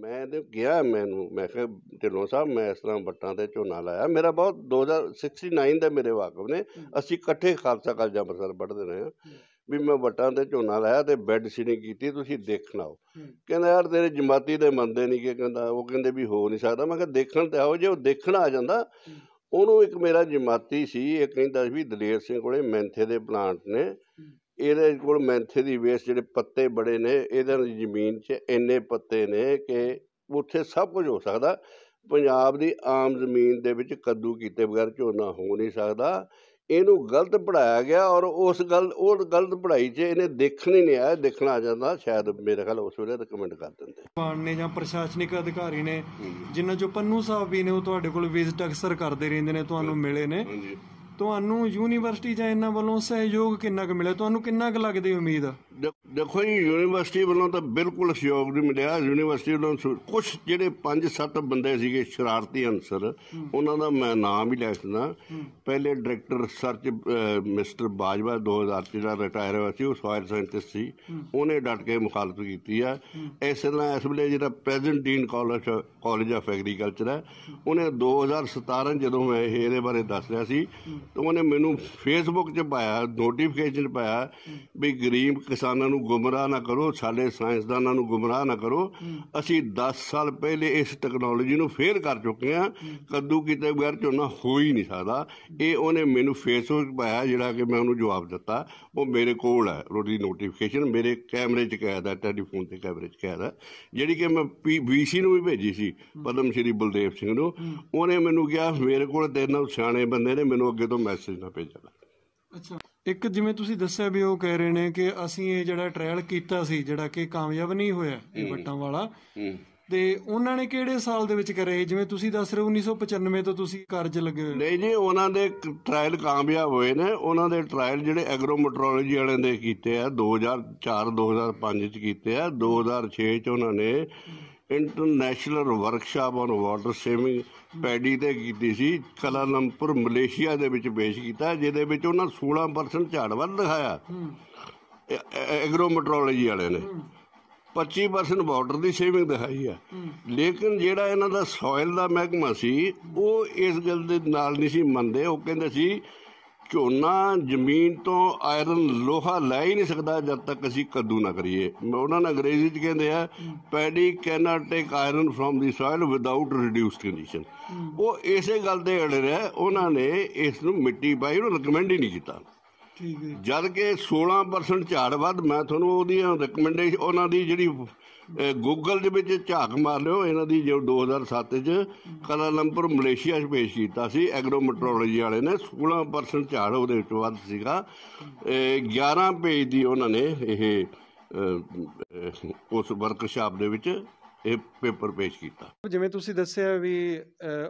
ਮੈਂ ਤੇ ਗਿਆ ਮੈਨੂੰ ਮੈਂ ਕਿਹਾ ਢਿੱਲੋਂ ਸਾਹਿਬ ਮੈਂ ਇਸ ਤਰ੍ਹਾਂ ਬੱਟਾਂ ਤੇ ਝੋਨਾ ਲਾਇਆ ਮੇਰਾ ਬਹੁਤ 2069 ਦਾ ਮੇਰੇ ਵਾਕਫ ਨੇ ਅਸੀਂ ਇਕੱਠੇ ਖਾਲਸਾ ਕਾਲਜ ਅੰਮ੍ਰਿਤਸਰ ਪੜ੍ਹਦੇ ਰਹੇ ਹਾਂ ਵੀ ਮੈਂ ਵੱਟਾਂ ਤੇ ਝੋਨਾ ਲਾਇਆ ਤੇ ਬੈੱਡ ਸੀਟਿੰਗ ਕੀਤੀ ਤੁਸੀਂ ਦੇਖਣਾ ਆਓ ਕਹਿੰਦਾ ਯਾਰ ਤੇਰੇ ਜਮਾਤੀ ਦੇ ਮੰਦੇ ਨਹੀਂ ਕਿ ਕਹਿੰਦਾ ਉਹ ਕਹਿੰਦੇ ਵੀ ਹੋ ਨਹੀਂ ਸਕਦਾ ਮੈਂ ਕਿਹਾ ਦੇਖਣ ਤੇ ਆਓ ਜੇ ਉਹ ਦੇਖਣ ਆ ਜਾਂਦਾ ਉਹਨੂੰ ਇੱਕ ਮੇਰਾ ਜਮਾਤੀ ਸੀ ਇਹ ਕਹਿੰਦਾ ਵੀ ਦਲੇਰ ਸਿੰਘ ਕੋਲੇ ਮੈਂਥੇ ਦੇ ਪਲਾਂਟ ਨੇ ਇਹਦੇ ਕੋਲ ਮੈਂਥੇ ਦੀ ਵੇਸ ਜਿਹੜੇ ਪੱਤੇ ਬੜੇ ਨੇ ਇਹਦੇ ਜ਼ਮੀਨ 'ਚ ਇੰਨੇ ਪੱਤੇ ਨੇ ਕਿ ਉੱਥੇ ਸਭ ਕੁਝ ਹੋ ਸਕਦਾ ਪੰਜਾਬ ਦੀ ਆਮ ਜ਼ਮੀਨ ਦੇ ਵਿੱਚ ਕੱਦੂ ਕੀਤੇ ਬਗੈਰ ਝੋਨਾ ਹੋ ਨਹੀਂ ਸਕਦਾ ਇਹਨੂੰ ਗਲਤ ਪੜਾਇਆ ਗਿਆ ਔਰ ਉਸ ਗੱਲ ਉਹ ਗਲਤ ਪੜਾਈ 'ਚ ਇਹਨੇ ਦੇਖਣ ਹੀ ਨਹੀਂ ਆਇਆ ਦੇਖਣਾ ਆ ਜਾਂਦਾ ਸ਼ਾਇਦ ਮੇਰੇ ਖਿਆਲ ਉਸ ਵੇਲੇ ਰეკਮੈਂਡ ਕਰ ਦਿੰਦੇ ਮਾਨ ਨੇ ਜਾਂ ਪ੍ਰਸ਼ਾਸਨਿਕ ਅਧਿਕਾਰੀ ਨੇ ਜਿਨ੍ਹਾਂ ਚੋਂ ਪੰਨੂ ਸਾਹਿਬ ਵੀ ਨੇ ਉਹ ਤੁਹਾਡੇ ਕੋਲ ਵਿਜ਼ਿਟ ਅਕਸਰ ਕਰਦੇ ਰਹਿੰਦੇ ਨੇ ਤੁਹਾਨੂੰ ਮਿਲੇ ਨੇ ਤੁਹਾਨੂੰ ਯੂਨੀਵਰਸਿਟੀ ਜਾਂ ਇਹਨਾਂ ਵੱਲੋਂ ਸਹਿਯੋਗ ਕਿੰਨਾ ਕੁ ਮਿਲਿਆ ਤੁਹਾਨੂੰ ਕਿੰਨਾ ਕੁ ਲੱਗਦੀ ਉਮੀਦ ਦੇਖੋ ਜੀ ਯੂਨੀਵਰਸਿਟੀ ਵੱਲੋਂ ਤਾਂ ਬਿਲਕੁਲ ਸਹਿਯੋਗ ਨਹੀਂ ਮਿਲਿਆ ਯੂਨੀਵਰਸਿਟੀ ਵੱਲੋਂ ਕੁਝ ਜਿਹੜੇ 5-7 ਬੰਦੇ ਸੀਗੇ ਸ਼ਰਾਰਤੀ ਅਨਸਰ ਉਹਨਾਂ ਦਾ ਮੈਂ ਨਾਮ ਹੀ ਲੈ ਸਕਦਾ ਪਹਿਲੇ ਡਾਇਰੈਕਟਰ ਰਿਸਰਚ ਮਿਸਟਰ ਬਾਜਵਾ 2003 ਦਾ ਰਿਟਾਇਰ ਹੋਇਆ ਸੀ ਉਹ ਸੋਇਲ ਸਾਇੰਟਿਸਟ ਸੀ ਉਹਨੇ ਡਟ ਕੇ ਮੁਖਾਲਫਤ ਕੀਤੀ ਆ ਇਸ ਤਰ੍ਹਾਂ ਇਸ ਵੇਲੇ ਜਿਹੜਾ president dean college college of agriculture ਹੈ ਉਹਨੇ 2017 ਜਦੋਂ ਮੈਂ ਇਹਦੇ ਬਾਰੇ ਦੱਸ ਰਿਹਾ ਸੀ ਤਾਂ ਉਹਨੇ ਮੈਨੂੰ ਫੇਸਬੁੱਕ 'ਤੇ ਪਾਇਆ ਨੋਟੀਫਿਕੇਸ਼ਨ ਪਾਇਆ ਵੀ ਗਰੀਬ ਕਿਸਾਨਾਂ ਨੂੰ ਗੁੰਮਰਾਹ ਨਾ ਕਰੋ ਸਾਡੇ ਸਾਇੰਸਦਾਨਾਂ ਨੂੰ ਗੁੰਮਰਾਹ ਨਾ ਕਰੋ ਅਸੀਂ 10 ਸਾਲ ਪਹਿਲੇ ਇਸ ਟੈਕਨੋਲੋਜੀ ਨੂੰ ਫੇਲ ਕਰ ਚੁੱਕੇ ਹਾਂ ਕੱਦੂ ਕਿਤੇ ਬਗੈਰ ਝੋਨਾ ਹੋ ਹੀ ਨਹੀਂ ਸਕਦਾ ਇਹ ਉਹਨੇ ਮੈਨੂੰ ਫੇਸਬੁੱਕ ਪਾਇਆ ਜਿਹੜਾ ਕਿ ਮੈਂ ਉਹਨੂੰ ਜਵਾਬ ਦਿੱਤਾ ਉਹ ਮੇਰੇ ਕੋਲ ਹੈ ਰੋਟੀ ਨੋਟੀਫਿਕੇਸ਼ਨ ਮੇਰੇ ਕੈਮਰੇ 'ਚ ਕੈਦ ਹੈ ਟੈਲੀਫੋਨ ਤੇ ਕੈਮਰੇ 'ਚ ਕੈਦ ਹੈ ਜਿਹੜੀ ਕਿ ਮੈਂ ਵੀਸੀ ਨੂੰ ਵੀ ਭੇਜੀ ਸੀ ਪਦਮ ਸ਼੍ਰੀ ਬਲਦੇਵ ਸਿੰਘ ਨੂੰ ਉਹਨੇ ਮੈਨੂੰ ਕਿਹਾ ਮੇਰੇ ਕੋਲ ਤੇਰੇ ਨਾਲ ਸਿਆਣੇ ਬੰਦੇ ਨੇ ਮੈਨੂੰ ਅੱਗੇ ਜਦੋਂ ਮੈਸੇਜ ਨਾ ਭੇਜਣਾ ਅੱਛਾ ਇੱਕ ਜਿਵੇਂ ਤੁਸੀਂ ਦੱਸਿਆ ਵੀ ਉਹ ਕਹਿ ਰਹੇ ਨੇ ਕਿ ਅਸੀਂ ਇਹ ਜਿਹੜਾ ਟ੍ਰਾਇਲ ਕੀਤਾ ਸੀ ਜਿਹੜਾ ਕਿ ਕਾਮਯਾਬ ਨਹੀਂ ਹੋਇਆ ਇਹ ਵੱਟਾਂ ਵਾਲਾ ਤੇ ਉਹਨਾਂ ਨੇ ਕਿਹੜੇ ਸਾਲ ਦੇ ਵਿੱਚ ਕਰੇ ਜਿਵੇਂ ਤੁਸੀਂ ਦੱਸ ਰਹੇ 1995 ਤੋਂ ਤੁਸੀਂ ਕਾਰਜ ਲੱਗੇ ਹੋਏ ਨਹੀਂ ਜੀ ਉਹਨਾਂ ਦੇ ਟ੍ਰਾਇਲ ਕਾਮਯਾਬ ਹੋਏ ਨੇ ਉਹਨਾਂ ਦੇ ਟ੍ਰਾਇਲ ਜਿਹੜੇ ਐਗਰੋ ਮੈਟਰੋਲੋਜੀ ਵਾਲਿਆਂ ਦੇ ਕੀਤੇ ਆ 2004 2005 ਚ ਕੀਤੇ ਆ 2006 ਚ ਉਹਨਾਂ ਨੇ international workshop on water saving paddy ਤੇ ਕੀਤੀ ਸੀ ਕਲਾਨੰਪੁਰ ਮਲੇਸ਼ੀਆ ਦੇ ਵਿੱਚ ਪੇਸ਼ ਕੀਤਾ ਜਿਹਦੇ ਵਿੱਚ ਉਹਨਾਂ 16% ਝਾੜ ਵੱਧ ਦਿਖਾਇਆ ਐਗਰੋਮੈਟਰੋਲੋਜੀ ਵਾਲੇ ਨੇ 25% ਬਾਰਡਰ ਦੀ ਸੇਵਿੰਗ ਦਿਖਾਈ ਆ ਲੇਕਿਨ ਜਿਹੜਾ ਇਹਨਾਂ ਦਾ ਸੋਇਲ ਦਾ ਮਹਿਕਮਾ ਸੀ ਉਹ ਇਸ ਗੱਲ ਦੇ ਨਾਲ ਨਹੀਂ ਸੀ ਮੰਨਦੇ ਉਹ ਕਹਿੰਦੇ ਸੀ ਝੋਨਾ ਜ਼ਮੀਨ ਤੋਂ ਆਇਰਨ ਲੋਹਾ ਲੈ ਹੀ ਨਹੀਂ ਸਕਦਾ ਜਦ ਤੱਕ ਅਸੀਂ ਕੱਦੂ ਨਾ ਕਰੀਏ ਉਹਨਾਂ ਨੇ ਅੰਗਰੇਜ਼ੀ 'ਚ ਕਹਿੰਦੇ ਆ paddy can't take iron from the soil without reduced condition ਉਹ ਇਸੇ ਗੱਲ ਦੇ ਅੜ ਰਹੇ ਉਹਨਾਂ ਨੇ ਇਸ ਨੂੰ ਮਿੱਟੀ ਪਾਈ ਨੂੰ ਰეკਮੈਂਡ ਹੀ ਨਹੀਂ ਕੀਤਾ ਜਦ ਕਿ 16% ਝਾੜ ਵੱਧ ਮੈਂ ਤੁਹਾਨੂੰ ਉਹਦੀਆਂ ਰეკਮੈਂਡੇਸ਼ਨ ਉਹਨਾਂ ਦੀ ਜਿਹੜੀ ਗੂਗਲ ਦੇ ਵਿੱਚ ਝਾਕ ਮਾਰ ਲਿਓ ਇਹਨਾਂ ਦੀ ਜੋ 2007 ਚ ਕਲਾਲੰਪੁਰ ਮਲੇਸ਼ੀਆ 'ਚ ਪੇਸ਼ ਕੀਤਾ ਸੀ ਐਗਰੋਮੈਟਰੋਲੋਜੀ ਵਾਲੇ ਨੇ 16% ਝਾੜ ਉਹਦੇ ਵਿੱਚ ਵੱਧ ਸੀਗਾ 11 ਪੇਜ ਦੀ ਉਹਨਾਂ ਨੇ ਇਹ ਉਸ ਵਰਕਸ਼ਾਪ ਦੇ ਵਿੱਚ ਇਹ ਪੇਪਰ ਪੇਸ਼ ਕੀਤਾ ਜਿਵੇਂ ਤੁਸੀਂ ਦੱਸਿਆ ਵੀ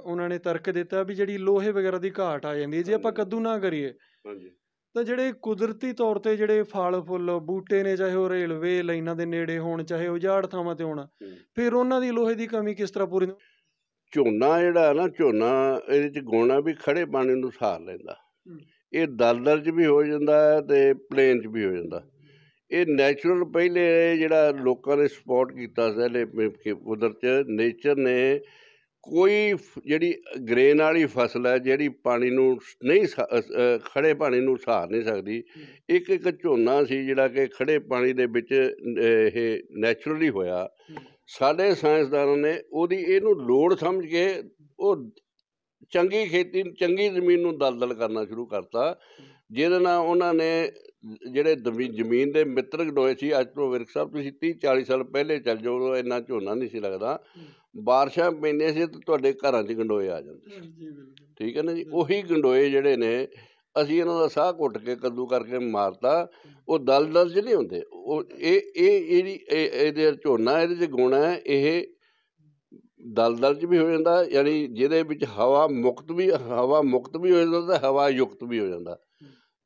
ਉਹਨਾਂ ਨੇ ਤਰਕ ਦਿੱਤਾ ਵੀ ਜਿਹੜੀ ਲੋਹੇ ਵਗੈਰਾ ਦੀ ਘਾਟ ਆ ਜਾਂਦੀ ਹੈ ਜੇ ਆਪਾਂ ਕੱਦੂ ਨਾ ਕਰੀਏ ਹਾਂਜੀ ਤਾਂ ਜਿਹੜੇ ਕੁਦਰਤੀ ਤੌਰ ਤੇ ਜਿਹੜੇ ਫਲ ਫੁੱਲ ਬੂਟੇ ਨੇ ਚਾਹੇ ਉਹ ਰੇਲਵੇ ਲਾਈਨਾਂ ਦੇ ਨੇੜੇ ਹੋਣ ਚਾਹੇ ਉਜਾੜ ਥਾਵਾਂ ਤੇ ਹੋਣ ਫਿਰ ਉਹਨਾਂ ਦੀ ਲੋਹੇ ਦੀ ਕਮੀ ਕਿਸ ਤਰ੍ਹਾਂ ਪੂਰੀ ਝੋਨਾ ਜਿਹੜਾ ਹੈ ਨਾ ਝੋਨਾ ਇਹਦੇ ਚ ਗੋਣਾ ਵੀ ਖੜੇ ਪਾਣੀ ਨੂੰ ਸਾਰ ਲੈਂਦਾ ਇਹ ਦਲਦਲ ਚ ਵੀ ਹੋ ਜਾਂਦਾ ਹੈ ਤੇ ਪਲੇਨ ਚ ਵੀ ਹੋ ਜਾਂਦਾ ਇਹ ਨੇਚਰਲ ਪਹਿਲੇ ਜਿਹੜਾ ਲੋਕਾਂ ਨੇ ਸਪੋਰਟ ਕੀਤਾ ਸੀ ਲੈ ਕੁਦਰਤ ਨੇਚਰ ਨੇ ਕੋਈ ਜਿਹੜੀ ਗ੍ਰੇਨ ਵਾਲੀ ਫਸਲ ਹੈ ਜਿਹੜੀ ਪਾਣੀ ਨੂੰ ਨਹੀਂ ਖੜੇ ਪਾਣੀ ਨੂੰ ਸਹਾਰ ਨਹੀਂ ਸਕਦੀ ਇੱਕ ਇੱਕ ਝੋਨਾ ਸੀ ਜਿਹੜਾ ਕਿ ਖੜੇ ਪਾਣੀ ਦੇ ਵਿੱਚ ਇਹ ਨੇਚਰਲੀ ਹੋਇਆ ਸਾਡੇ ਸਾਇੰਸਦਾਨਾਂ ਨੇ ਉਹਦੀ ਇਹਨੂੰ ਲੋੜ ਸਮਝ ਕੇ ਉਹ ਚੰਗੀ ਖੇਤੀ ਚੰਗੀ ਜ਼ਮੀਨ ਨੂੰ ਦਲਦਲ ਕਰਨਾ ਸ਼ੁਰੂ ਕਰਤਾ ਜਿਹਦੇ ਨਾਲ ਉਹਨਾਂ ਨੇ ਜਿਹੜੇ ਜ਼ਮੀਨ ਦੇ ਮਿੱਤਰ ਗਡੋਏ ਸੀ ਅੱਜ ਤੋਂ ਵਿਰਕ ਸਾਹਿਬ ਤੁਸੀਂ 30 40 ਸਾਲ ਪਹਿਲੇ ਚੱਲ ਜਾਓ ਇੰਨਾ ਝੋਨਾ ਨਹੀਂ ਸੀ ਲੱਗਦਾ ਬਾਰਿਸ਼ਾਂ ਪੈਂਦੇ ਸੀ ਤੇ ਤੁਹਾਡੇ ਘਰਾਂ 'ਚ ਗੰਡੋਏ ਆ ਜਾਂਦੇ ਸੀ ਠੀਕ ਹੈ ਨਾ ਜੀ ਉਹੀ ਗੰਡੋਏ ਜਿਹੜੇ ਨੇ ਅਸੀਂ ਇਹਨਾਂ ਦਾ ਸਾਹ ਘੁੱਟ ਕੇ ਕੱਦੂ ਕਰਕੇ ਮਾਰਤਾ ਉਹ ਦਲਦਲ 'ਚ ਨਹੀਂ ਹੁੰਦੇ ਉਹ ਇਹ ਇਹ ਇਹਦੀ ਇਹਦੇ ਝੋਨਾ ਇਹਦੇ 'ਚ ਗੁਣਾ ਹੈ ਇਹ ਦਲਦਲ ਚ ਵੀ ਹੋ ਜਾਂਦਾ ਯਾਨੀ ਜਿਹਦੇ ਵਿੱਚ ਹਵਾ ਮੁਕਤ ਵੀ ਹਵਾ ਮੁਕਤ ਵੀ ਹੋ ਜਾਂਦਾ ਤੇ ਹਵਾ ਯੁਕਤ ਵੀ ਹੋ ਜਾਂਦਾ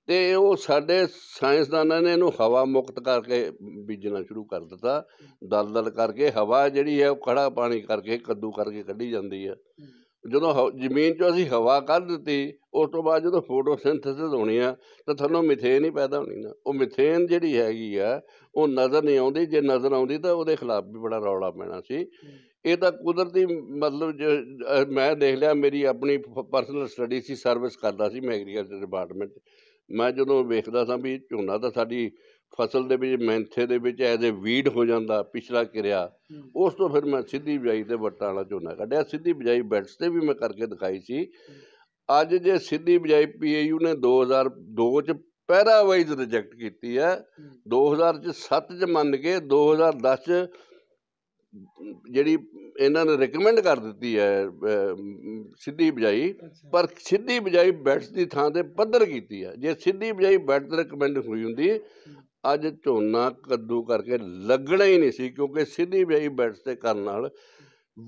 ਤੇ ਉਹ ਸਾਡੇ ਸਾਇੰਸਦਾਨਾਂ ਨੇ ਇਹਨੂੰ ਹਵਾ ਮੁਕਤ ਕਰਕੇ ਬੀਜਣਾ ਸ਼ੁਰੂ ਕਰ ਦਿੱਤਾ ਦਲਦਲ ਕਰਕੇ ਹਵਾ ਜਿਹੜੀ ਹੈ ਉਹ ਖੜਾ ਪਾਣੀ ਕਰਕੇ ਕੱਦੂ ਕਰਕੇ ਕੱਢੀ ਜਾਂਦੀ ਹੈ ਜਦੋਂ ਜ਼ਮੀਨ ਚੋਂ ਅਸੀਂ ਹਵਾ ਕੱਢ ਦਿੱਤੀ ਉਸ ਤੋਂ ਬਾਅਦ ਜਦੋਂ ਫੋਟੋਸਿੰਥੇਸਿਸ ਹੋਣੀ ਆ ਤਾਂ ਤੁਹਾਨੂੰ ਮਿਥੇਨ ਹੀ ਪੈਦਾ ਹੋਣੀ ਨਾ ਉਹ ਮਿਥੇਨ ਜਿਹੜੀ ਹੈਗੀ ਆ ਉਹ ਨਜ਼ਰ ਨਹੀਂ ਆਉਂਦੀ ਜੇ ਨਜ਼ਰ ਆਉਂਦੀ ਤਾਂ ਉਹਦੇ ਖਿਲਾਫ ਵੀ ਬੜਾ ਰੌਲਾ ਪੈਣਾ ਸੀ ਇਹ ਤਾਂ ਕੁਦਰਤੀ ਮਤਲਬ ਜੇ ਮੈਂ ਦੇਖ ਲਿਆ ਮੇਰੀ ਆਪਣੀ ਪਰਸਨਲ ਸਟੱਡੀ ਸੀ ਸਰਵਿਸ ਕਰਦਾ ਸੀ ਮੈਂ ਐਗਰੀਕਲਚਰ ਡਿਪਾਰਟਮੈਂਟ ਮੈਂ ਜਦੋਂ ਵੇਖਦਾ ਸਾਂ ਵੀ ਝੋਨਾ ਤਾਂ ਸਾਡੀ ਫਸਲ ਦੇ ਵਿੱਚ ਮੈਂਥੇ ਦੇ ਵਿੱਚ ਐਜ਼ ਅ ਵੀਡ ਹੋ ਜਾਂਦਾ ਪਿਛਲਾ ਕਿਰਿਆ ਉਸ ਤੋਂ ਫਿਰ ਮੈਂ ਸਿੱਧੀ ਬਿਜਾਈ ਤੇ ਵੱਟਾਂ ਵਾਲਾ ਝੋਨਾ ਕੱਢਿਆ ਸਿੱਧੀ ਬਿਜਾਈ ਬੈਟਸ ਤੇ ਵੀ ਮੈਂ ਕਰਕੇ ਦਿਖਾਈ ਸੀ ਅੱਜ ਜੇ ਸਿੱਧੀ ਬਿਜਾਈ ਪੀਏਯੂ ਨੇ 2002 ਚ ਪਹਿਰਾ ਵਾਈਜ਼ ਰਿਜੈਕਟ ਕੀਤੀ ਹੈ 2000 ਚ 7 ਚ ਮੰਨ ਕੇ 2010 ਚ ਜਿਹੜੀ ਇਹਨਾਂ ਨੇ ਰეკਮੈਂਡ ਕਰ ਦਿੱਤੀ ਹੈ ਸਿੱਧੀ ਬਜਾਈ ਪਰ ਸਿੱਧੀ ਬਜਾਈ ਬੈਟਸ ਦੀ ਥਾਂ ਤੇ ਪੱਧਰ ਕੀਤੀ ਹੈ ਜੇ ਸਿੱਧੀ ਬਜਾਈ ਬੈਟ ਤੇ ਰეკਮੈਂਡ ਹੋਈ ਹੁੰਦੀ ਅੱਜ ਝੋਨਾ ਕੱਦੂ ਕਰਕੇ ਲੱਗਣਾ ਹੀ ਨਹੀਂ ਸੀ ਕਿਉਂਕਿ ਸਿੱਧੀ ਬਈ ਬੈਟਸ ਤੇ ਕਰਨ ਨਾਲ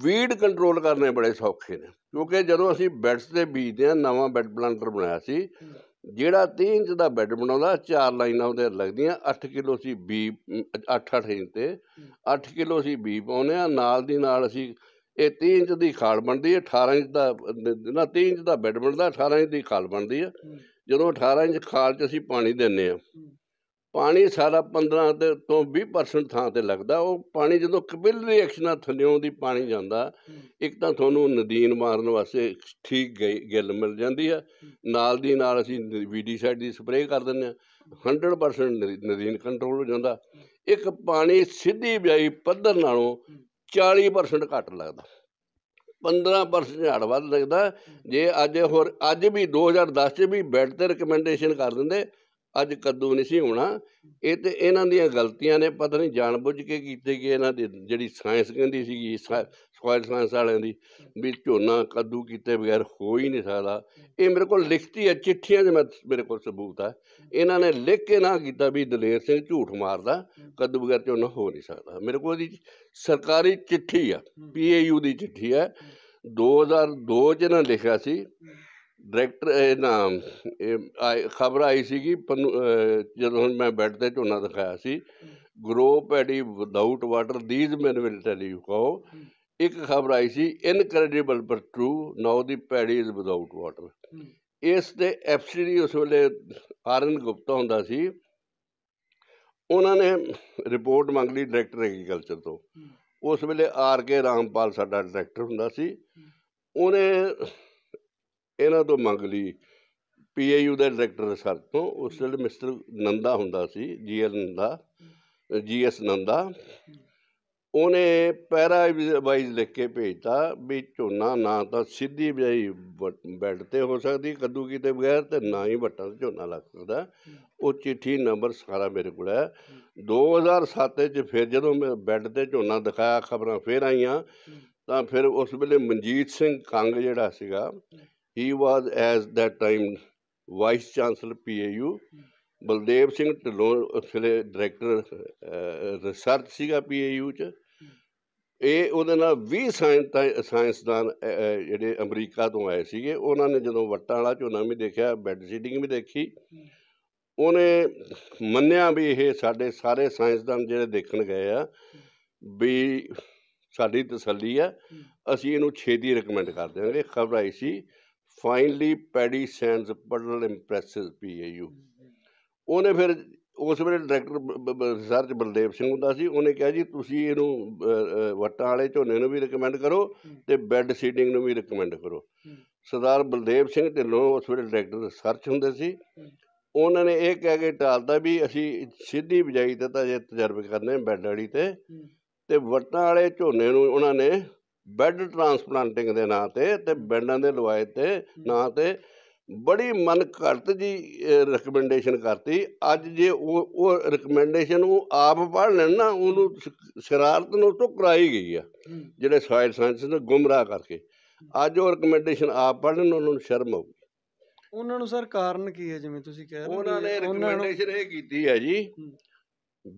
ਵੀਡ ਕੰਟਰੋਲ ਕਰਨੇ ਬੜੇ ਸੌਖੇ ਨੇ ਕਿਉਂਕਿ ਜਦੋਂ ਅਸੀਂ ਬੈਟਸ ਤੇ ਬੀਜਦੇ ਆ ਨਵਾਂ ਬੈਡ ਪਲਾਂਟਰ ਬਣਾਇਆ ਸੀ ਜਿਹੜਾ 3 ਇੰਚ ਦਾ ਬੈੱਡ ਬਣਾਉਂਦਾ ਚਾਰ ਲਾਈਨਾਂ ਉਹਦੇ ਲੱਗਦੀਆਂ 8 ਕਿਲੋ ਸੀ ਬੀ 8-8 ਇੰਚ ਤੇ 8 ਕਿਲੋ ਸੀ ਬੀ ਪਾਉਨੇ ਆ ਨਾਲ ਦੀ ਨਾਲ ਅਸੀਂ ਇਹ 3 ਇੰਚ ਦੀ ਖਾਲ ਬਣਦੀ ਹੈ 18 ਇੰਚ ਦਾ ਨਾ 3 ਇੰਚ ਦਾ ਬੈੱਡ ਬਣਦਾ 18 ਇੰਚ ਦੀ ਖਾਲ ਬਣਦੀ ਹੈ ਜਦੋਂ 18 ਇੰਚ ਖਾਲ 'ਚ ਅਸੀਂ ਪਾਣੀ ਦਿੰਨੇ ਆ ਪਾਣੀ ਸਾਰਾ 15 ਤੋਂ 20% ਥਾਂ ਤੇ ਲੱਗਦਾ ਉਹ ਪਾਣੀ ਜਦੋਂ ਕਪਿਲ ਰਿਐਕਸ਼ਨਾਂ ਥੱਲਿਓਂ ਦੀ ਪਾਣੀ ਜਾਂਦਾ ਇੱਕ ਤਾਂ ਤੁਹਾਨੂੰ ਨਦੀਨ ਮਾਰਨ ਵਾਸਤੇ ਠੀਕ ਗਿੱਲ ਮਿਲ ਜਾਂਦੀ ਆ ਨਾਲ ਦੀ ਨਾਲ ਅਸੀਂ ਵੀਡੀ ਸਾਈਡ ਦੀ ਸਪਰੇਅ ਕਰ ਦਿੰਦੇ ਆ 100% ਨਦੀਨ ਕੰਟਰੋਲ ਹੋ ਜਾਂਦਾ ਇੱਕ ਪਾਣੀ ਸਿੱਧੀ ਬਿਜਾਈ ਪੱਧਰ ਨਾਲੋਂ 40% ਘੱਟ ਲੱਗਦਾ 15% ਝਾੜ ਵੱਧ ਲੱਗਦਾ ਜੇ ਅੱਜ ਹੋਰ ਅੱਜ ਵੀ 2010 ਚ ਵੀ ਬੈਡ ਤੇ ਰეკਮੈਂਡੇਸ਼ਨ ਕਰ ਦਿੰਦੇ ਅੱਜ ਕੱਦੂ ਨਹੀਂ ਸੀ ਹੋਣਾ ਇਹ ਤੇ ਇਹਨਾਂ ਦੀਆਂ ਗਲਤੀਆਂ ਨੇ ਪਤਾ ਨਹੀਂ ਜਾਣਬੁੱਝ ਕੇ ਕੀਤੇ ਕਿ ਇਹਨਾਂ ਦੀ ਜਿਹੜੀ ਸਾਇੰਸ ਕਹਿੰਦੀ ਸੀਗੀ ਸੋਇਲ ਸਾਇੰਸ ਵਾਲਿਆਂ ਦੀ ਵੀ ਝੋਨਾ ਕੱਦੂ ਕੀਤੇ ਬਗੈਰ ਹੋ ਹੀ ਨਹੀਂ ਸਕਦਾ ਇਹ ਮੇਰੇ ਕੋਲ ਲਿਖਤੀ ਹੈ ਚਿੱਠੀਆਂ ਦੇ ਮੇਰੇ ਕੋਲ ਸਬੂਤ ਹੈ ਇਹਨਾਂ ਨੇ ਲਿਖ ਕੇ ਨਾ ਕੀਤਾ ਵੀ ਦਲੇਰ ਸਿੰਘ ਝੂਠ ਮਾਰਦਾ ਕੱਦੂ ਬਗੈਰ ਝੋਨਾ ਹੋ ਨਹੀਂ ਸਕਦਾ ਮੇਰੇ ਕੋਲ ਦੀ ਸਰਕਾਰੀ ਚਿੱਠੀ ਆ ਪੀਏਯੂ ਦੀ ਚਿੱਠੀ ਹੈ 2002 'ਚ ਇਹਨਾਂ ਲਿਖਿਆ ਸੀ ਡਾਇਰੈਕਟਰ ਇਹ ਨਾ ਖਬਰ ਆਈ ਸੀ ਕਿ ਜਦੋਂ ਮੈਂ ਬੈੱਡ ਤੇ ਝੋਨਾ ਦਿਖਾਇਆ ਸੀ grow paddy without water these man will tell you ਇੱਕ ਖਬਰ ਆਈ ਸੀ ਇਨਕ੍ਰੈਡੀਬਲ ਪਰ true now the paddy is without water ਇਸ ਦੇ ਐਫਸੀਡੀ ਉਸ ਵੇਲੇ ਆਰਨ ਗੁਪਤਾ ਹੁੰਦਾ ਸੀ ਉਹਨਾਂ ਨੇ ਰਿਪੋਰਟ ਮੰਗ ਲਈ ਡਾਇਰੈਕਟਰ ਐਗਰੀਕਲਚਰ ਤੋਂ ਉਸ ਵੇਲੇ ਆਰ ਕੇ ਰਾਮਪਾਲ ਸਾਡਾ ਡਾਇਰੈਕਟਰ ਹੁੰਦਾ ਸੀ ਉਹਨੇ ਇਹਨਾਂ ਤੋਂ ਮੰਗ ਲਈ ਪੀਏਯੂ ਦੇ ਡਾਇਰੈਕਟਰ ਸਰ ਤੋਂ ਉਸ ਵੇਲੇ ਮਿਸਟਰ ਨੰਦਾ ਹੁੰਦਾ ਸੀ ਜੀਐਲ ਨੰਦਾ ਜੀਐਸ ਨੰਦਾ ਉਹਨੇ ਪੈਰਾ ਵਾਈਜ਼ ਲਿਖ ਕੇ ਭੇਜਤਾ ਵੀ ਝੋਨਾ ਨਾ ਤਾਂ ਸਿੱਧੀ ਬਜਾਈ ਬੈੱਡ ਤੇ ਹੋ ਸਕਦੀ ਕੱਦੂ ਕੀਤੇ ਬਗੈਰ ਤੇ ਨਾ ਹੀ ਵੱਟਾਂ ਤੇ ਝੋਨਾ ਲੱਗ ਸਕਦਾ ਉਹ ਚਿੱਠੀ ਨੰਬਰ ਸਾਰਾ ਮੇਰੇ ਕੋਲ ਹੈ 2007 ਚ ਫਿਰ ਜਦੋਂ ਮੈਂ ਬੈੱਡ ਤੇ ਝੋਨਾ ਦਿਖਾਇਆ ਖਬਰਾਂ ਫੇਰ ਆਈਆਂ ਤਾਂ ਫਿਰ ਉਸ ਵੇਲੇ ਮਨਜੀਤ ਸਿੰਘ ਕੰਗ ਜਿਹੜਾ ਸੀਗਾ ਹੀ was as that time vice chancellor PAU Baldev Singh Dhillon ਉਸਲੇ ਡਾਇਰੈਕਟਰ ਰਿਸਰਚ ਸੀਗਾ ਪੀਏਯੂ ਚ ਇਹ ਉਹਦੇ ਨਾਲ 20 ਸਾਇੰਸ ਸਾਇੰਸਦਾਨ ਜਿਹੜੇ ਅਮਰੀਕਾ ਤੋਂ ਆਏ ਸੀਗੇ ਉਹਨਾਂ ਨੇ ਜਦੋਂ ਵੱਟਾਂ ਵਾਲਾ ਝੋਨਾ ਵੀ ਦੇਖਿਆ ਬੈੱਡ ਸੀਡਿੰਗ ਵੀ ਦੇਖੀ ਉਹਨੇ ਮੰਨਿਆ ਵੀ ਇਹ ਸਾਡੇ ਸਾਰੇ ਸਾਇੰਸਦਾਨ ਜਿਹੜੇ ਦੇਖਣ ਗਏ ਆ ਵੀ ਸਾਡੀ ਤਸੱਲੀ ਆ ਅਸੀਂ ਇਹਨੂੰ ਛੇਤੀ ਰეკਮੈਂਡ ਕਰ ਦਿਆਂਗੇ ਖਬਰ ਆਈ ਸੀ finally paddy sans pearl impresses PAU ਉਹਨੇ ਫਿਰ ਉਸ ਵੇਲੇ ਡਾਇਰੈਕਟਰ ਰਿਸਰਚ ਬਲਦੇਵ ਸਿੰਘ ਹੁੰਦਾ ਸੀ ਉਹਨੇ ਕਿਹਾ ਜੀ ਤੁਸੀਂ ਇਹਨੂੰ ਵਟਾਂ ਵਾਲੇ ਝੋਨੇ ਨੂੰ ਵੀ ਰეკਮੈਂਡ ਕਰੋ ਤੇ ਬੈੱਡ ਸੀਡਿੰਗ ਨੂੰ ਵੀ ਰეკਮੈਂਡ ਕਰੋ ਸਰਦਾਰ ਬਲਦੇਵ ਸਿੰਘ ਢਿੱਲੋਂ ਉਸ ਵੇਲੇ ਡਾਇਰੈਕਟਰ ਰਿਸਰਚ ਹੁੰਦੇ ਸੀ ਉਹਨਾਂ ਨੇ ਇਹ ਕਹਿ ਕੇ ਟਾਲਦਾ ਵੀ ਅਸੀਂ ਸਿੱਧੀ ਬਜਾਈ ਤੇ ਤਾਂ ਜੇ ਤਜਰਬੇ ਕਰਨੇ ਬੈੱਡ ਵਾਲੀ ਤੇ ਤੇ ਵਟਾਂ ਵਾਲੇ ਝੋਨੇ ਨੂੰ ਉਹਨਾਂ ਨੇ ਬੈੱਡ ਟ੍ਰਾਂਸਪਲਾਂਟਿੰਗ ਦੇ ਨਾਂ ਤੇ ਤੇ ਬੈੱਡਾਂ ਦੇ ਲਵਾਏ ਤੇ ਨਾਂ ਤੇ ਬੜੀ ਮਨ ਘੜਤ ਜੀ ਰეკਮੈਂਡੇਸ਼ਨ ਕਰਤੀ ਅੱਜ ਜੇ ਉਹ ਉਹ ਰეკਮੈਂਡੇਸ਼ਨ ਉਹ ਆਪ ਪੜ੍ਹ ਲੈਣ ਨਾ ਉਹਨੂੰ ਸ਼ਰਾਰਤ ਨੂੰ ਤੋਂ ਕਰਾਈ ਗਈ ਆ ਜਿਹੜੇ ਸਾਇੰਸ ਸਾਇੰਸ ਨੂੰ ਗੁੰਮਰਾਹ ਕਰਕੇ ਅੱਜ ਉਹ ਰეკਮੈਂਡੇਸ਼ਨ ਆਪ ਪੜਨ ਉਹਨਾਂ ਨੂੰ ਸ਼ਰਮ ਆਉਗੀ ਉਹਨਾਂ ਨੂੰ ਸਰ ਕਾਰਨ ਕੀ ਹੈ ਜਿਵੇਂ ਤੁਸੀਂ ਕਹਿ ਰਹੇ ਹੋ ਉਹਨਾਂ ਨੇ ਰეკਮੈਂਡੇਸ਼ਨ ਇਹ ਕੀਤੀ ਹੈ ਜੀ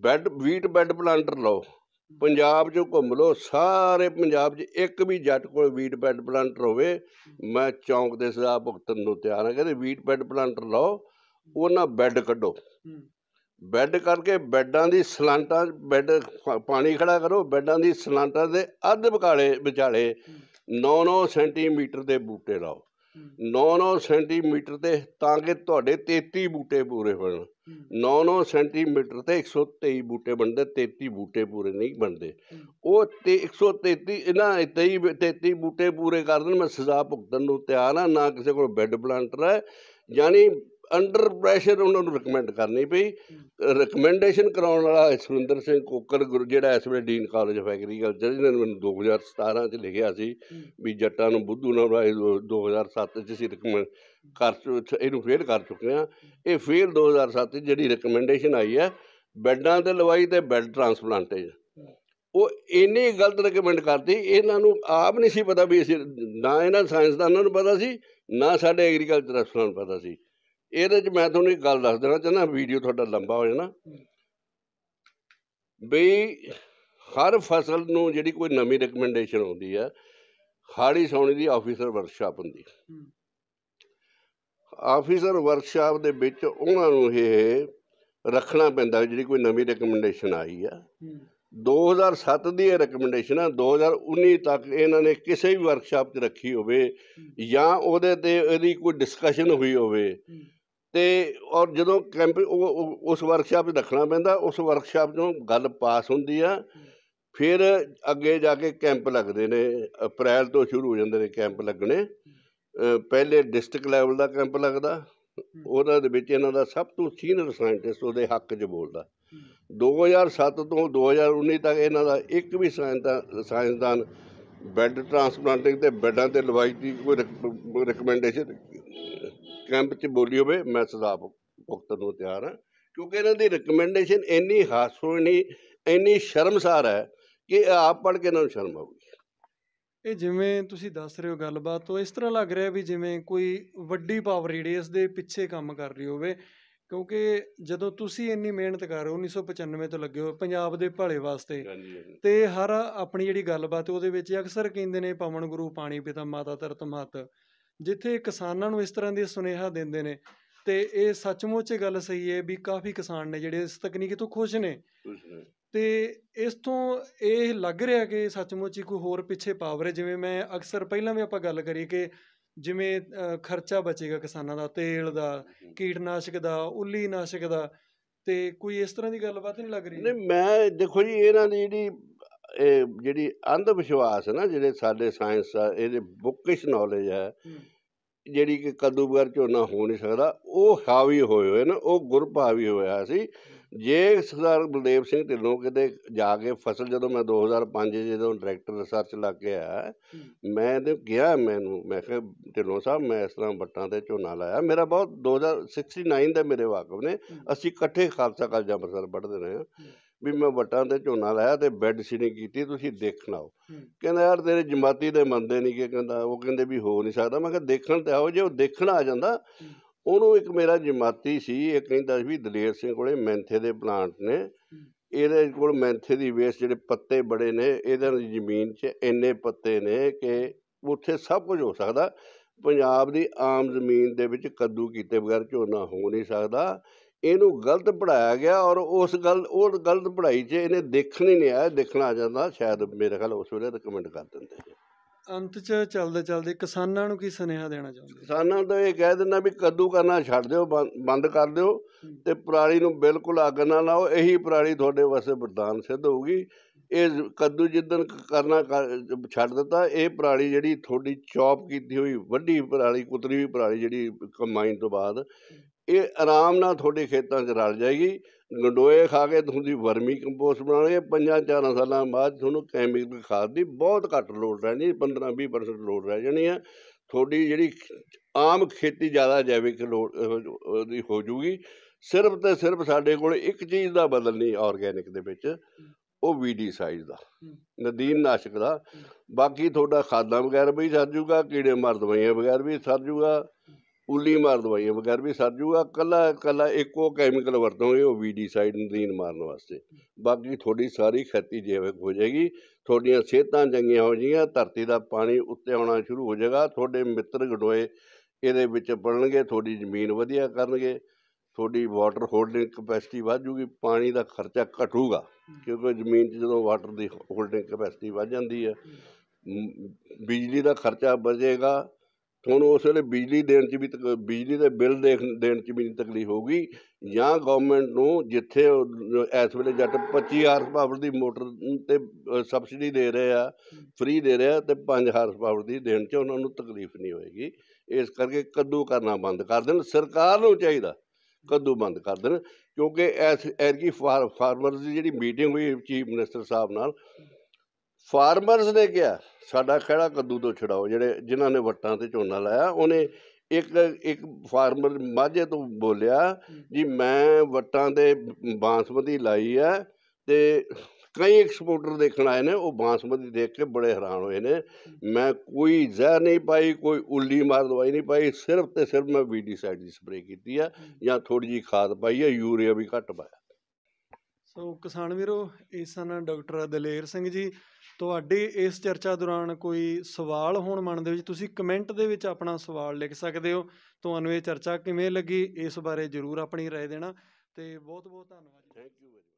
ਬੈੱਡ ਵੀਟ ਬੈੱਡ ਪਲਾਂਟਰ ਲਓ ਪੰਜਾਬ 'ਚ ਘੁੰਮ ਲੋ ਸਾਰੇ ਪੰਜਾਬ 'ਚ ਇੱਕ ਵੀ ਜੱਟ ਕੋਲ ਵੀਟ ਪੈਡ ਪਲਾਂਟਰ ਹੋਵੇ ਮੈਂ ਚੌਂਕ ਦੇ ਸਦਾ ਭੁਗਤਨ ਨੂੰ ਤਿਆਰ ਹਾਂ ਕਹਿੰਦੇ ਵੀਟ ਪੈਡ ਪਲਾਂਟਰ ਲਾਓ ਉਹਨਾਂ ਬੈੱਡ ਕੱਢੋ ਬੈੱਡ ਕਰਕੇ ਬੈੱਡਾਂ ਦੀ ਸਲਾਂਟਾਂ ਬੈੱਡ ਪਾਣੀ ਖੜਾ ਕਰੋ ਬੈੱਡਾਂ ਦੀ ਸਲਾਂਟਾਂ ਦੇ ਅੱਧ ਬਕਾਲੇ ਵਿਚਾਲੇ 9-9 ਸੈਂਟੀਮੀਟਰ ਦੇ ਬੂਟੇ ਲਾਓ 9-9 ਸੈਂਟੀਮੀਟਰ ਦੇ ਤਾਂ ਕਿ ਤੁਹਾਡੇ 33 ਬੂਟੇ ਪੂਰੇ ਹੋਣ 9-9 ਸੈਂਟੀਮੀਟਰ ਤੇ 123 ਬੂਟੇ ਬਣਦੇ 33 ਬੂਟੇ ਪੂਰੇ ਨਹੀਂ ਬਣਦੇ ਉਹ ਤੇ 133 ਇਹਨਾਂ 23 33 ਬੂਟੇ ਪੂਰੇ ਕਰ ਮੈਂ ਸਜ਼ਾ ਭੁਗਤਣ ਨੂੰ ਤਿਆਰ ਆ ਨਾ ਕਿਸੇ ਕੋਲ ਬੈੱਡ ਪਲਾਂਟਰ ਹੈ ਯਾਨੀ ਅੰਡਰ ਪ੍ਰੈਸ਼ਰ ਉਹਨਾਂ ਨੂੰ ਰეკਮੈਂਡ ਕਰਨੀ ਪਈ ਰეკਮੈਂਡੇਸ਼ਨ ਕਰਾਉਣ ਵਾਲਾ ਸੁਰਿੰਦਰ ਸਿੰਘ ਕੋਕਰ ਗੁਰ ਜਿਹੜਾ ਇਸ ਵੇਲੇ ਡੀਨ ਕਾਲਜ ਆਫ ਐਗਰੀਕਲਚਰ ਜਿਹਨਾਂ ਨੇ ਮੈਨੂੰ 2017 ਚ ਲਿਖਿਆ ਸੀ ਵੀ ਜੱਟਾਂ ਨੂੰ ਬੁੱਧੂ ਨਾਲ 2007 ਚ ਸੀ ਰეკਮੈਂਡ ਕਰ ਇਹਨੂੰ ਫੇਲ ਕਰ ਚੁੱਕੇ ਆ ਇਹ ਫੇਲ 2007 ਜਿਹੜੀ ਰეკਮੈਂਡੇਸ਼ਨ ਆਈ ਹੈ ਬੈੱਡਾਂ ਤੇ ਲਵਾਈ ਤੇ ਬੈੱਡ ਟ੍ਰਾਂਸਪਲਾਂਟੇਜ ਉਹ ਇੰਨੀ ਗਲਤ ਰეკਮੈਂਡ ਕਰਦੀ ਇਹਨਾਂ ਨੂੰ ਆਪ ਨਹੀਂ ਸੀ ਪਤਾ ਵੀ ਅਸੀਂ ਨਾ ਇਹਨਾਂ ਸਾਇੰਸਦਾਨਾਂ ਨੂੰ ਪਤਾ ਸੀ ਨਾ ਸਾਡੇ ਐਗਰੀਕਲਚਰ ਅਫਸਰਾਂ ਨੂੰ ਪਤਾ ਸੀ ਇਹਦੇ 'ਚ ਮੈਂ ਤੁਹਾਨੂੰ ਇੱਕ ਗੱਲ ਦੱਸ ਦੇਣਾ ਚਾਹੁੰਦਾ ਵੀਡੀਓ ਤੁਹਾਡਾ ਲੰਬਾ ਹੋ ਜਾਣਾ ਬਈ ਹਰ ਫਸਲ ਨੂੰ ਜਿਹੜੀ ਕੋਈ ਨਵੀਂ ਰეკਮੈਂਡੇਸ਼ਨ ਆਉਂਦੀ ਹੈ ਹਾੜੀ ਸੌਣੀ ਦੀ ਆਫੀਸਰ ਵਰਕਸ਼ਾਪ ਹੁੰਦੀ ਆਫੀਸਰ ਵਰਕਸ਼ਾਪ ਦੇ ਵਿੱਚ ਉਹਨਾਂ ਨੂੰ ਇਹ ਰੱਖਣਾ ਪੈਂਦਾ ਜਿਹੜੀ ਕੋਈ ਨਵੀਂ ਰეკਮੈਂਡੇਸ਼ਨ ਆਈ ਆ 2007 ਦੀ ਇਹ ਰეკਮੈਂਡੇਸ਼ਨ ਆ 2019 ਤੱਕ ਇਹਨਾਂ ਨੇ ਕਿਸੇ ਵੀ ਵਰਕਸ਼ਾਪ 'ਚ ਰੱਖੀ ਹੋਵੇ ਜਾਂ ਉਹਦੇ ਤੇ ਇਹਦੀ ਕੋਈ ਡਿਸਕਸ਼ਨ ਹੋਈ ਹੋਵੇ ਤੇ ਔਰ ਜਦੋਂ ਕੈਂਪ ਉਸ ਵਰਕਸ਼ਾਪ 'ਚ ਰੱਖਣਾ ਪੈਂਦਾ ਉਸ ਵਰਕਸ਼ਾਪ 'ਚੋਂ ਗੱਲ ਪਾਸ ਹੁੰਦੀ ਆ ਫਿਰ ਅੱਗੇ ਜਾ ਕੇ ਕੈਂਪ ਲੱਗਦੇ ਨੇ ਅਪ੍ਰੈਲ ਤੋਂ ਸ਼ੁਰੂ ਹੋ ਜਾਂਦੇ ਨੇ ਕੈਂਪ ਲੱਗਣੇ ਪਹਿਲੇ ਡਿਸਟ੍ਰਿਕਟ ਲੈਵਲ ਦਾ ਕੈਂਪ ਲੱਗਦਾ ਉਹਨਾਂ ਦੇ ਵਿੱਚ ਇਹਨਾਂ ਦਾ ਸਭ ਤੋਂ ਸੀਨੀਅਰ ਸਾਇੰਟਿਸਟ ਉਹਦੇ ਹੱਕ 'ਚ ਬੋਲਦਾ 2007 ਤੋਂ 2019 ਤੱਕ ਇਹਨਾਂ ਦਾ ਇੱਕ ਵੀ ਸਾਇੰਸਦਾਨ ਬੈੱਡ ਟ੍ਰਾਂਸਪਲਾਂਟਿੰਗ ਤੇ ਬੈੱਡਾਂ ਤੇ ਲਵਾਈ ਦੀ ਕੋਈ ਰეკਮੈਂਡੇਸ਼ਨ ਕੈਂਪ 'ਚ ਬੋਲੀ ਹੋਵੇ ਮੈਂ ਸਦਾ ਭੁਗਤਣ ਨੂੰ ਤਿਆਰ ਹਾਂ ਕਿਉਂਕਿ ਇਹਨਾਂ ਦੀ ਰეკਮੈਂਡੇਸ਼ਨ ਇੰਨੀ ਹਾਸੋਣੀ ਇੰਨੀ ਸ਼ਰਮਸਾਰ ਹੈ ਕਿ ਆਪ ਪੜ ਕੇ ਇਹਨਾਂ ਨੂੰ ਸ਼ਰਮ ਆਉਗੀ ਇਹ ਜਿਵੇਂ ਤੁਸੀਂ ਦੱਸ ਰਹੇ ਹੋ ਗੱਲਬਾਤ ਤੋਂ ਇਸ ਤਰ੍ਹਾਂ ਲੱਗ ਰਿਹਾ ਵੀ ਜਿਵੇਂ ਕੋਈ ਵੱਡੀ ਪਾਵਰ ਜਿਹੜੀ ਇਸ ਦੇ ਪਿੱਛੇ ਕੰਮ ਕਰ ਰਹੀ ਹੋਵੇ ਕਿਉਂਕਿ ਜਦੋਂ ਤੁਸੀਂ ਇੰਨੀ ਮਿਹਨਤ ਕਰ ਰਹੇ ਹੋ 1995 ਤੋਂ ਲੱਗੇ ਹੋ ਪੰਜਾਬ ਦੇ ਭਲੇ ਵਾਸਤੇ ਤੇ ਹਰ ਆਪਣੀ ਜਿਹੜੀ ਗੱਲਬਾਤ ਉਹਦੇ ਵਿੱਚ ਅਕਸਰ ਕਹਿੰਦੇ ਨੇ ਪਵਨ ਗੁਰੂ ਪਾਣੀ ਪਿਤਾ ਮਾਤਾ ਧਰਤ ਮਹਤ ਜਿੱਥੇ ਕਿਸਾਨਾਂ ਨੂੰ ਇਸ ਤਰ੍ਹਾਂ ਦੇ ਸੁਨੇਹਾ ਦਿੰਦੇ ਨੇ ਤੇ ਇਹ ਸੱਚਮੁੱਚ ਗੱਲ ਸਹੀ ਹੈ ਵੀ ਕਾਫੀ ਕਿਸਾਨ ਨੇ ਜਿਹੜੇ ਇਸ ਤਕਨੀਕ ਤੋਂ ਖੁਸ਼ ਨੇ ਤੇ ਇਸ ਤੋਂ ਇਹ ਲੱਗ ਰਿਹਾ ਕਿ ਸੱਚਮੁੱਚ ਹੀ ਕੋਈ ਹੋਰ ਪਿੱਛੇ ਪਾਵਰ ਹੈ ਜਿਵੇਂ ਮੈਂ ਅਕਸਰ ਪਹਿਲਾਂ ਵੀ ਆਪਾਂ ਗੱਲ ਕਰੀ ਕਿ ਜਿਵੇਂ ਖਰਚਾ ਬਚੇਗਾ ਕਿਸਾਨਾਂ ਦਾ ਤੇਲ ਦਾ ਕੀਟਨਾਸ਼ਕ ਦਾ ਉੱਲੀ ਨਾਸ਼ਕ ਦਾ ਤੇ ਕੋਈ ਇਸ ਤਰ੍ਹਾਂ ਦੀ ਗੱਲਬਾਤ ਨਹੀਂ ਲੱਗ ਰਹੀ ਨਹੀਂ ਮੈਂ ਦੇਖੋ ਜੀ ਇਹਨਾਂ ਦੀ ਜਿਹੜੀ ਇਹ ਜਿਹੜੀ ਅੰਧ ਵਿਸ਼ਵਾਸ ਹੈ ਨਾ ਜਿਹੜੇ ਸਾਡੇ ਸਾਇੰਸ ਦਾ ਇਹਦੇ ਬੁੱਕਿਸ਼ ਨੌਲੇਜ ਹੈ ਜਿਹੜੀ ਕਿ ਕੱਦੂ ਬਗਰ ਝੋਨਾ ਹੋ ਨਹੀਂ ਸਕਦਾ ਉਹ ਹਾਵੀ ਹੋਏ ਹੋਏ ਨਾ ਉਹ ਗੁਰ ਭਾਵੀ ਹੋਇਆ ਸੀ ਜੇ ਸਰਦਾਰ ਬਲਦੇਵ ਸਿੰਘ ਢਿੱਲੋਂ ਕਿਤੇ ਜਾ ਕੇ ਫਸਲ ਜਦੋਂ ਮੈਂ 2005 ਜਦੋਂ ਡਾਇਰੈਕਟਰ ਰਿਸਰਚ ਲੱਗ ਗਿਆ ਮੈਂ ਤੇ ਗਿਆ ਮੈਨੂੰ ਮੈਂ ਕਿਹਾ ਢਿੱਲੋਂ ਸਾਹਿਬ ਮੈਂ ਇਸ ਤਰ੍ਹਾਂ ਬੱਟਾਂ ਤੇ ਝੋਨਾ ਲਾਇਆ ਮੇਰਾ ਬਹੁਤ 2069 ਦਾ ਮੇਰੇ ਵਾਕਫ ਨੇ ਅਸੀਂ ਇਕੱਠੇ ਖਾਲਸਾ ਕਾਲਜ ਅੰਮ੍ਰਿਤਸਰ ਪੜ੍ਹਦੇ ਰਹੇ ਹਾਂ ਵੀ ਮੈਂ ਵਟਾਂ ਤੇ ਝੋਨਾ ਲਾਇਆ ਤੇ ਬੈੱਡ ਸੀਟਿੰਗ ਕੀਤੀ ਤੁਸੀਂ ਦੇਖਣਾ ਉਹ ਕਹਿੰਦਾ ਯਾਰ ਤੇਰੇ ਜਮਾਤੀ ਦੇ ਮੰਦੇ ਨਹੀਂ ਕਿ ਕਹਿੰਦਾ ਉਹ ਕਹਿੰਦੇ ਵੀ ਹੋ ਨਹੀਂ ਸਕਦਾ ਮੈਂ ਕਿਹਾ ਦੇਖਣ ਤੇ ਆਓ ਜੇ ਉਹ ਦੇਖਣ ਆ ਜਾਂਦਾ ਉਹਨੂੰ ਇੱਕ ਮੇਰਾ ਜਮਾਤੀ ਸੀ ਇਹ ਕਹਿੰਦਾ ਵੀ ਦਲੇਰ ਸਿੰਘ ਕੋਲੇ ਮੈਂਥੇ ਦੇ ਪਲਾਂਟ ਨੇ ਇਹਦੇ ਕੋਲ ਮੈਂਥੇ ਦੀ ਵੇਸ ਜਿਹੜੇ ਪੱਤੇ ਬੜੇ ਨੇ ਇਹਦੇ ਜ਼ਮੀਨ 'ਚ ਇੰਨੇ ਪੱਤੇ ਨੇ ਕਿ ਉੱਥੇ ਸਭ ਕੁਝ ਹੋ ਸਕਦਾ ਪੰਜਾਬ ਦੀ ਆਮ ਜ਼ਮੀਨ ਦੇ ਵਿੱਚ ਕੱਦੂ ਕੀਤੇ ਬਗੈਰ ਝੋਨਾ ਹੋ ਨਹੀਂ ਸਕਦਾ ਇਹਨੂੰ ਗਲਤ ਪੜਾਇਆ ਗਿਆ ਔਰ ਉਸ ਗੱਲ ਉਹ ਗਲਤ ਪੜਾਈ 'ਚ ਇਹਨੇ ਦੇਖਣੀ ਨਹੀਂ ਆਇਆ ਦੇਖਣਾ ਆ ਜਾਂਦਾ ਸ਼ਾਇਦ ਮੇਰੇ ਖਿਆਲ ਉਸ ਵੇਲੇ ਰეკਮੈਂਡ ਕਰ ਦਿੰਦੇ ਅੰਤ 'ਚ ਚੱਲਦੇ ਚੱਲਦੇ ਕਿਸਾਨਾਂ ਨੂੰ ਕੀ ਸੁਨੇਹਾ ਦੇਣਾ ਚਾਹੁੰਦੇ ਕਿਸਾਨਾਂ ਨੂੰ ਇਹ ਕਹਿ ਦਿੰਦਾ ਵੀ ਕੱਦੂ ਕਰਨਾ ਛੱਡ ਦਿਓ ਬੰਦ ਕਰ ਦਿਓ ਤੇ ਪਰਾਲੀ ਨੂੰ ਬਿਲਕੁਲ ਅੱਗ ਨਾ ਲਾਓ ਇਹੀ ਪਰਾਲੀ ਤੁਹਾਡੇ ਵਾਸਤੇ ਵਰਦਾਨ ਸਿੱਧ ਹੋਊਗੀ ਇਹ ਕੱਦੂ ਜਿੱਦਨ ਕਰਨਾ ਛੱਡ ਦਿੱਤਾ ਇਹ ਪਰਾਲੀ ਜਿਹੜੀ ਥੋੜੀ ਚੌਪ ਕੀਤੀ ਹੋਈ ਵੱਡੀ ਪਰਾਲੀ ਕੁਤਰੀ ਵੀ ਪਰਾਲੀ ਜਿਹੜੀ ਕਮਾਈਨ ਤੋਂ ਬਾਅਦ ਇਹ ਆਰਾਮ ਨਾਲ ਤੁਹਾਡੇ ਖੇਤਾਂ 'ਚ ਰਲ ਜਾਏਗੀ ਗੰਡੋਏ ਖਾ ਕੇ ਤੁਸੀਂ ਵਰਮੀ ਕੰਪੋਸਟ ਬਣਾਉਣੇ ਪੰਜਾਂ ਚਾਰਾਂ ਸਾਲਾਂ ਬਾਅਦ ਤੁਹਾਨੂੰ ਕੈਮੀਕਲ ਖਾਦ ਦੀ ਬਹੁਤ ਘੱਟ ਲੋੜ ਰਹਿਣੀ 15 20% ਲੋੜ ਰਹਿ ਜਾਣੀ ਹੈ ਤੁਹਾਡੀ ਜਿਹੜੀ ਆਮ ਖੇਤੀ ਜ਼ਿਆਦਾ ਜੈਵਿਕ ਲੋੜ ਦੀ ਹੋ ਜੂਗੀ ਸਿਰਫ ਤੇ ਸਿਰਫ ਸਾਡੇ ਕੋਲ ਇੱਕ ਚੀਜ਼ ਦਾ ਬਦਲ ਨਹੀਂ ਆਰਗੇਨਿਕ ਦੇ ਵਿੱਚ ਉਹ ਵੀਡੀ ਸਾਈਜ਼ ਦਾ ਨਦੀਨ ਨਾਸ਼ਕ ਦਾ ਬਾਕੀ ਤੁਹਾਡਾ ਖਾਦਾਂ ਵਗੈਰਾ ਵੀ ਸਰ ਜੂਗਾ ਕੀੜੇ ਮਾਰ ਦਵਾਈਆਂ ਵਗੈਰਾ ਵੀ ਸਰ ਜੂਗਾ ਉੱਲੀ ਮਾਰ ਦਵਾਈਆਂ ਬਗੈਰ ਵੀ ਸਰ ਜੂਗਾ ਕੱਲਾ ਕੱਲਾ ਇੱਕੋ ਕੈਮੀਕਲ ਵਰਤੋਂਗੇ ਉਹ ਵੀਡੀਸਾਈਡ ਨਦੀਨ ਮਾਰਨ ਵਾਸਤੇ ਬਾਕੀ ਤੁਹਾਡੀ ਸਾਰੀ ਖੇਤੀ ਜੈਵਿਕ ਹੋ ਜਾਏਗੀ ਤੁਹਾਡੀਆਂ ਸਿਹਤਾਂ ਚੰਗੀਆਂ ਹੋ ਜਾਈਆਂ ਧਰਤੀ ਦਾ ਪਾਣੀ ਉੱਤੇ ਆਉਣਾ ਸ਼ੁਰੂ ਹੋ ਜਾਏਗਾ ਤੁਹਾਡੇ ਮਿੱਤਰ ਗਡੋਏ ਇਹਦੇ ਵਿੱਚ ਪੜਨਗੇ ਤੁਹਾਡੀ ਜ਼ਮੀਨ ਵਧੀਆ ਕਰਨਗੇ ਤੁਹਾਡੀ ਵਾਟਰ ਹੋਲਡਿੰਗ ਕਪੈਸਿਟੀ ਵਧ ਜੂਗੀ ਪਾਣੀ ਦਾ ਖਰਚਾ ਘਟੂਗਾ ਕਿਉਂਕਿ ਜ਼ਮੀਨ 'ਚ ਜਦੋਂ ਵਾਟਰ ਦੀ ਹੋਲਡਿੰਗ ਕਪੈਸਿਟੀ ਵਧ ਜਾਂਦੀ ਹੈ ਬਿਜਲੀ ਦਾ ਖਰਚਾ ਬਚੇਗਾ ਹੁਣ ਉਸ ਵੇਲੇ ਬਿਜਲੀ ਦੇਣ 'ਚ ਵੀ ਬਿਜਲੀ ਦੇ ਬਿੱਲ ਦੇਖ ਦੇਣ 'ਚ ਵੀ ਨਹੀਂ ਤਕਲੀਫ ਹੋਊਗੀ ਜਾਂ ਗਵਰਨਮੈਂਟ ਨੂੰ ਜਿੱਥੇ ਇਸ ਵੇਲੇ ਜੱਟ 25 ਹਾਰਸ ਪਾਵਰ ਦੀ ਮੋਟਰ ਤੇ ਸਬਸਿਡੀ ਦੇ ਰਹੇ ਆ ਫ੍ਰੀ ਦੇ ਰਹੇ ਆ ਤੇ 5 ਹਾਰਸ ਪਾਵਰ ਦੀ ਦੇਣ 'ਚ ਉਹਨਾਂ ਨੂੰ ਤਕਲੀਫ ਨਹੀਂ ਹੋਏਗੀ ਇਸ ਕਰਕੇ ਕੱਦੂ ਕਰਨਾ ਬੰਦ ਕਰ ਦੇਣ ਸਰਕਾਰ ਨੂੰ ਚਾਹੀਦਾ ਕੱਦੂ ਬੰਦ ਕਰ ਦੇਣ ਕਿਉਂਕਿ ਇਸ ਐਰਗੀ ਫਾਰਮਰਸ ਦੀ ਜਿਹੜੀ ਮੀਟਿੰਗ ਹੋਈ ਚੀਫ ਮਿਨਿਸਟਰ ਸਾਹਿਬ ਨਾਲ ਫਾਰਮਰਸ ਨੇ ਕਿਹਾ ਸਾਡਾ ਖੜਾ ਕੱਦੂ ਤੋਂ ਛਡਾਓ ਜਿਹੜੇ ਜਿਨ੍ਹਾਂ ਨੇ ਵੱਟਾਂ ਤੇ ਝੋਨਾ ਲਾਇਆ ਉਹਨੇ ਇੱਕ ਇੱਕ ਫਾਰਮਰ ਮਾਝੇ ਤੋਂ ਬੋਲਿਆ ਜੀ ਮੈਂ ਵੱਟਾਂ ਤੇ ਬਾਸਮਤੀ ਲਾਈ ਆ ਤੇ ਕਈ ਐਕਸਪੋਰਟਰ ਦੇਖਣ ਆਏ ਨੇ ਉਹ ਬਾਸਮਤੀ ਦੇਖ ਕੇ ਬੜੇ ਹੈਰਾਨ ਹੋਏ ਨੇ ਮੈਂ ਕੋਈ ਜ਼ਹਿਰ ਨਹੀਂ ਪਾਈ ਕੋਈ ਉਲੀ ਮਾਰ ਦਵਾਈ ਨਹੀਂ ਪਾਈ ਸਿਰਫ ਤੇ ਸਿਰਫ ਮੈਂ ਸਾਈਡ ਦੀ ਸਪਰੇ ਕੀਤੀ ਆ ਜਾਂ ਥੋੜੀ ਜੀ ਖਾਦ ਪਾਈ ਆ ਯੂਰੀਆ ਵੀ ਘੱਟ ਪਾਇਆ ਸੋ ਕਿਸਾਨ ਵੀਰੋ ਇਸ ਸਨ ਡਾਕਟਰ ਦਲੇਰ ਸਿੰਘ ਜੀ ਤੁਹਾਡੇ ਇਸ ਚਰਚਾ ਦੌਰਾਨ ਕੋਈ ਸਵਾਲ ਹੋਣ ਮਨ ਦੇ ਵਿੱਚ ਤੁਸੀਂ ਕਮੈਂਟ ਦੇ ਵਿੱਚ ਆਪਣਾ ਸਵਾਲ ਲਿਖ ਸਕਦੇ ਹੋ ਤੁਹਾਨੂੰ ਇਹ ਚਰਚਾ ਕਿਵੇਂ ਲੱਗੀ ਇਸ ਬਾਰੇ ਜ਼ਰੂਰ ਆਪਣੀ رائے ਦੇਣਾ ਤੇ ਬਹੁਤ ਬਹੁਤ ਧੰਨਵਾਦ ਥੈਂਕ ਯੂ